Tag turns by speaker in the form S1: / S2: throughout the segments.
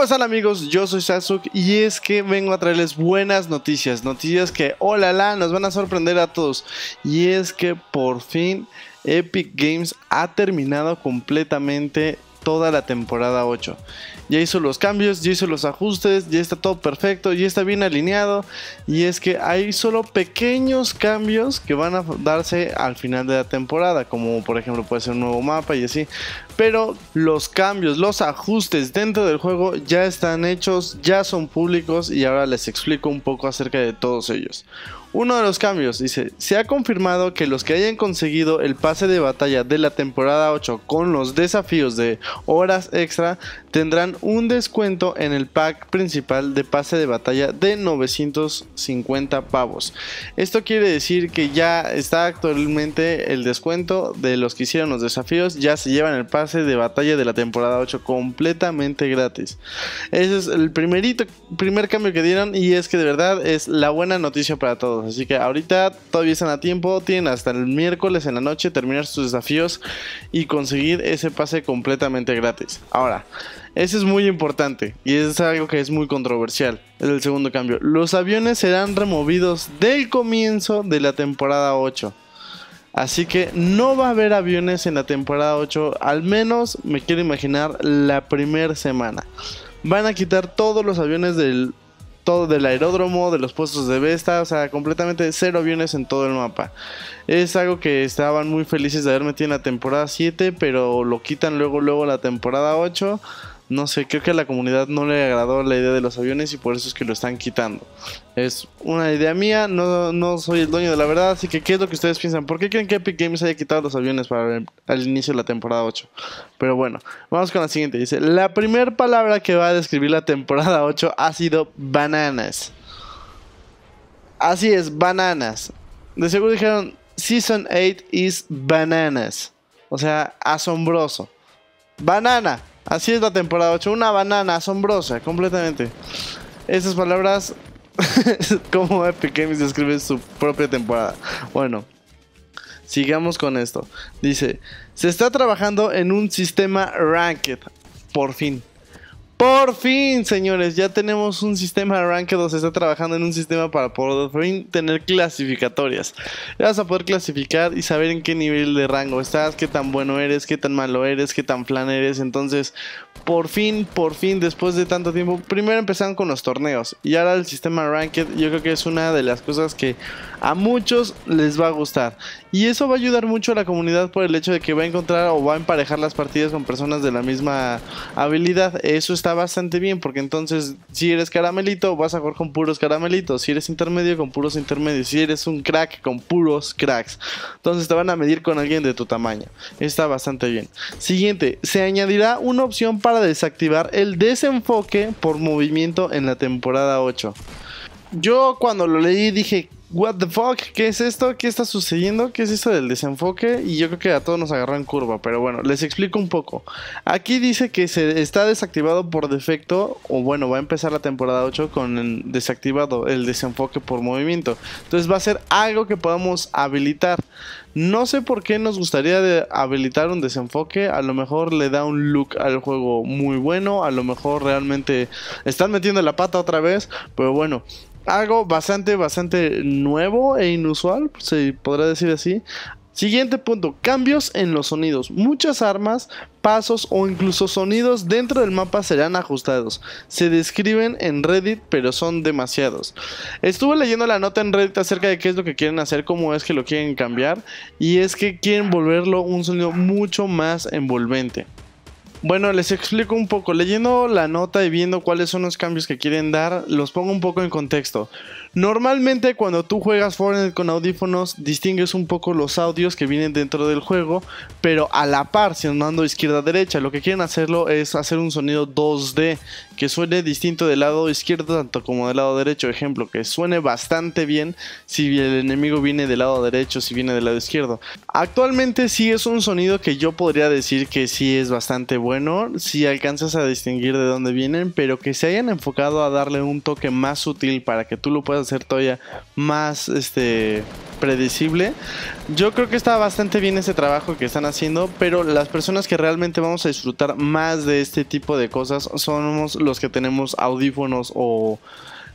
S1: ¿Cómo están amigos? Yo soy Sasuke y es que vengo a traerles buenas noticias, noticias que, hola oh, nos van a sorprender a todos. Y es que por fin Epic Games ha terminado completamente toda la temporada 8. Ya hizo los cambios, ya hizo los ajustes, ya está todo perfecto, ya está bien alineado. Y es que hay solo pequeños cambios que van a darse al final de la temporada, como por ejemplo puede ser un nuevo mapa y así pero los cambios, los ajustes dentro del juego ya están hechos, ya son públicos y ahora les explico un poco acerca de todos ellos. Uno de los cambios dice, se ha confirmado que los que hayan conseguido el pase de batalla de la temporada 8 con los desafíos de horas extra tendrán un descuento en el pack principal de pase de batalla de 950 pavos. Esto quiere decir que ya está actualmente el descuento de los que hicieron los desafíos, ya se llevan el pase de batalla de la temporada 8 completamente gratis. Ese es el primerito, primer cambio que dieron y es que de verdad es la buena noticia para todos. Así que ahorita todavía están a tiempo, tienen hasta el miércoles en la noche terminar sus desafíos y conseguir ese pase completamente gratis. Ahora, eso es muy importante y es algo que es muy controversial. Es el segundo cambio. Los aviones serán removidos del comienzo de la temporada 8. Así que no va a haber aviones en la temporada 8, al menos me quiero imaginar la primera semana. Van a quitar todos los aviones del, todo del aeródromo, de los puestos de vesta, o sea, completamente cero aviones en todo el mapa. Es algo que estaban muy felices de haber metido en la temporada 7, pero lo quitan luego, luego la temporada 8 no sé, creo que a la comunidad no le agradó la idea de los aviones y por eso es que lo están quitando. Es una idea mía, no, soy el dueño de la verdad, así que ¿qué es lo que ustedes piensan? ¿Por qué creen que Epic Games haya quitado los aviones para el, al inicio de la temporada 8? Pero bueno, vamos con la siguiente. Dice, la primera palabra que va a describir la temporada 8 ha sido bananas. Así es, bananas. De seguro dijeron, Season 8 is bananas. O sea, asombroso. Banana. Así es la temporada 8, una banana asombrosa, completamente. Esas palabras, como Epic Games describe su propia temporada. Bueno, sigamos con esto. Dice, se está trabajando en un sistema ranked, por fin. Por fin, señores, ya tenemos un sistema de ranked, o se está trabajando en un sistema para por fin tener clasificatorias. Ya vas a poder clasificar y saber en qué nivel de rango estás, qué tan bueno eres, qué tan malo eres, qué tan flan eres. Entonces, por fin, por fin, después de tanto tiempo, primero empezaron con los torneos y ahora el sistema ranked yo creo que es una de las cosas que a muchos les va a gustar. Y eso va a ayudar mucho a la comunidad por el hecho de que va a encontrar o va a emparejar las partidas con personas de la misma habilidad. Eso está está bastante bien, porque entonces si eres caramelito, vas a jugar con puros caramelitos, si eres intermedio, con puros intermedios, si eres un crack, con puros cracks. Entonces te van a medir con alguien de tu tamaño. Está bastante bien. Siguiente, se añadirá una opción para desactivar el desenfoque por movimiento en la temporada 8. Yo cuando lo leí dije, what the fuck, ¿qué es esto? ¿Qué está sucediendo? ¿Qué es esto del desenfoque? Y yo creo que a todos nos agarró en curva, pero bueno, les explico un poco. Aquí dice que se está desactivado por defecto, o bueno, va a empezar la temporada 8 con desactivado el desenfoque por movimiento. Entonces va a ser algo que podamos habilitar. No sé por qué nos gustaría habilitar un desenfoque. A lo mejor le da un look al juego muy bueno. A lo mejor realmente están metiendo la pata otra vez. Pero bueno, algo bastante, bastante nuevo e inusual, se podrá decir así. Siguiente punto, cambios en los sonidos. Muchas armas, pasos o incluso sonidos dentro del mapa serán ajustados. Se describen en Reddit, pero son demasiados. Estuve leyendo la nota en Reddit acerca de qué es lo que quieren hacer, cómo es que lo quieren cambiar, y es que quieren volverlo un sonido mucho más envolvente. Bueno, les explico un poco. Leyendo la nota y viendo cuáles son los cambios que quieren dar, los pongo un poco en contexto. Normalmente cuando tú juegas Fortnite con audífonos, distingues un poco los audios que vienen dentro del juego, pero a la par, si ando izquierda-derecha. a Lo que quieren hacerlo es hacer un sonido 2D que suene distinto del lado izquierdo tanto como del lado derecho. Ejemplo, que suene bastante bien si el enemigo viene del lado derecho, si viene del lado izquierdo. Actualmente sí es un sonido que yo podría decir que sí es bastante bueno bueno si alcanzas a distinguir de dónde vienen, pero que se hayan enfocado a darle un toque más sutil para que tú lo puedas hacer todavía más este predecible. Yo creo que está bastante bien ese trabajo que están haciendo, pero las personas que realmente vamos a disfrutar más de este tipo de cosas somos los que tenemos audífonos o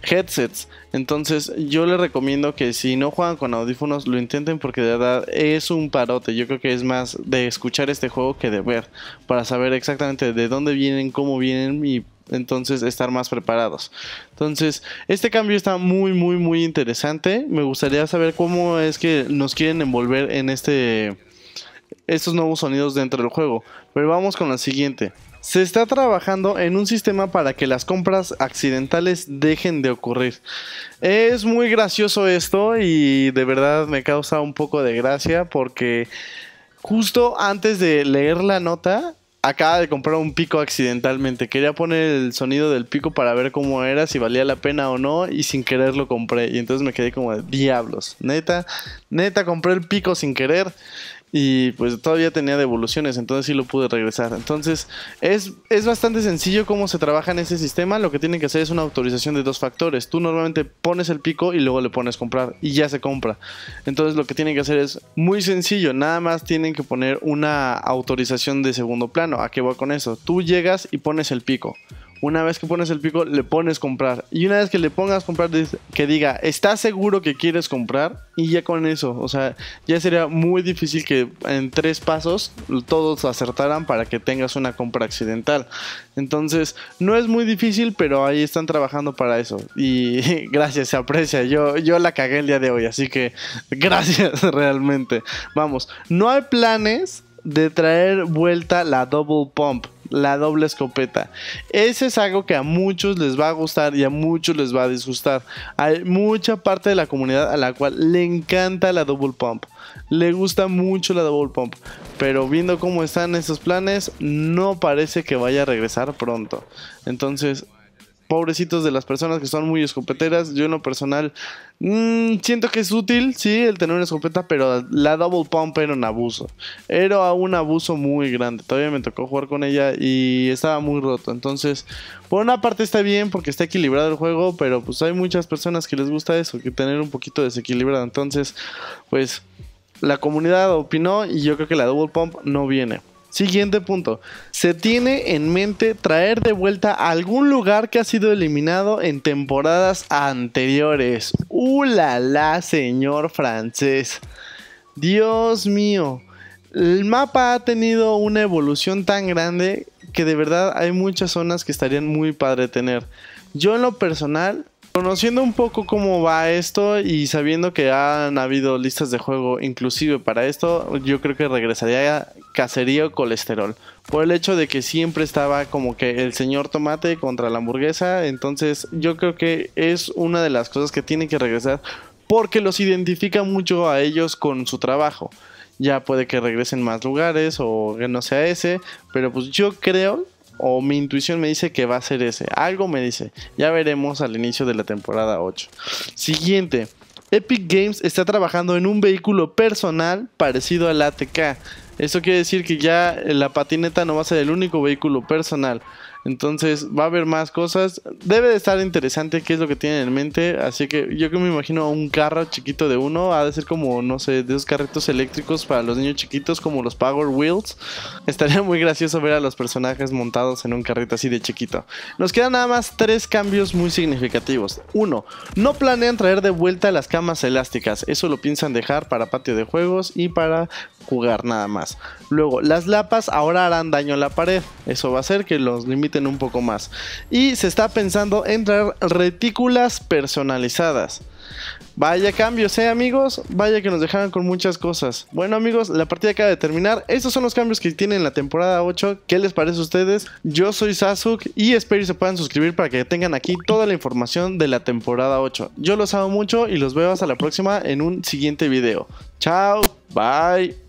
S1: headsets. Entonces yo les recomiendo que si no juegan con audífonos lo intenten porque de verdad es un parote. Yo creo que es más de escuchar este juego que de ver para saber exactamente de dónde vienen, cómo vienen y entonces estar más preparados. Entonces, este cambio está muy, muy, muy interesante. Me gustaría saber cómo es que nos quieren envolver en este estos nuevos sonidos dentro del juego. Pero vamos con la siguiente. Se está trabajando en un sistema para que las compras accidentales dejen de ocurrir. Es muy gracioso esto y de verdad me causa un poco de gracia porque justo antes de leer la nota acaba de comprar un pico accidentalmente. Quería poner el sonido del pico para ver cómo era, si valía la pena o no, y sin querer lo compré. Y entonces me quedé como de diablos. Neta, neta, compré el pico sin querer y pues todavía tenía devoluciones, entonces sí lo pude regresar. Entonces es, bastante sencillo cómo se trabaja en ese sistema, lo que tienen que hacer es una autorización de dos factores. Tú normalmente pones el pico y luego le pones comprar y ya se compra. Entonces lo que tienen que hacer es muy sencillo, nada más tienen que poner una autorización de segundo plano. ¿A qué va con eso? Tú llegas y pones el pico. Una vez que pones el pico, le pones comprar. Y una vez que le pongas comprar, que diga, ¿estás seguro que quieres comprar? Y ya con eso, o sea, ya sería muy difícil que en tres pasos todos acertaran para que tengas una compra accidental. Entonces, no es muy difícil, pero ahí están trabajando para eso. Y gracias, se aprecia. Yo, yo la cagué el día de hoy, así que gracias realmente. Vamos, no hay planes de traer vuelta la double pump la doble escopeta. Ese es algo que a muchos les va a gustar y a muchos les va a disgustar. Hay mucha parte de la comunidad a la cual le encanta la double pump. Le gusta mucho la double pump. Pero viendo cómo están esos planes, no parece que vaya a regresar pronto. Entonces, pobrecitos de las personas que son muy escopeteras. Yo en lo personal mm, siento que es útil, sí, el tener una escopeta, pero la double pump era un abuso. Era un abuso muy grande. Todavía me tocó jugar con ella y estaba muy roto. Entonces, por una parte está bien porque está equilibrado el juego, pero pues hay muchas personas que les gusta eso, que tener un poquito desequilibrado. Entonces, pues la comunidad opinó y yo creo que la double pump no viene. Siguiente punto. Se tiene en mente traer de vuelta algún lugar que ha sido eliminado en temporadas anteriores. ¡Ulala, la, señor francés! Dios mío. El mapa ha tenido una evolución tan grande que de verdad hay muchas zonas que estarían muy padre tener. Yo en lo personal Conociendo un poco cómo va esto y sabiendo que han habido listas de juego inclusive para esto, yo creo que regresaría a Cacería Colesterol. Por el hecho de que siempre estaba como que el señor tomate contra la hamburguesa, entonces yo creo que es una de las cosas que tiene que regresar porque los identifica mucho a ellos con su trabajo. Ya puede que regresen más lugares o que no sea ese, pero pues yo creo o mi intuición me dice que va a ser ese. Algo me dice. Ya veremos al inicio de la temporada 8. Siguiente. Epic Games está trabajando en un vehículo personal parecido al ATK. Eso quiere decir que ya la patineta no va a ser el único vehículo personal. Entonces va a haber más cosas. Debe de estar interesante qué es lo que tienen en mente. Así que yo que me imagino un carro chiquito de uno. Ha de ser como, no sé, de esos carritos eléctricos para los niños chiquitos como los Power Wheels. Estaría muy gracioso ver a los personajes montados en un carrito así de chiquito. Nos quedan nada más tres cambios muy significativos. Uno, no planean traer de vuelta las camas elásticas. Eso lo piensan dejar para patio de juegos y para jugar nada más. Luego, las lapas ahora harán daño a la pared. Eso va a hacer que los limiten un poco más. Y se está pensando en traer retículas personalizadas. Vaya cambios, eh amigos, vaya que nos dejaron con muchas cosas. Bueno amigos, la partida acaba de terminar. Estos son los cambios que tienen la temporada 8. ¿Qué les parece a ustedes? Yo soy Sasuke y espero que se puedan suscribir para que tengan aquí toda la información de la temporada 8. Yo los amo mucho y los veo hasta la próxima en un siguiente video. Chao, bye.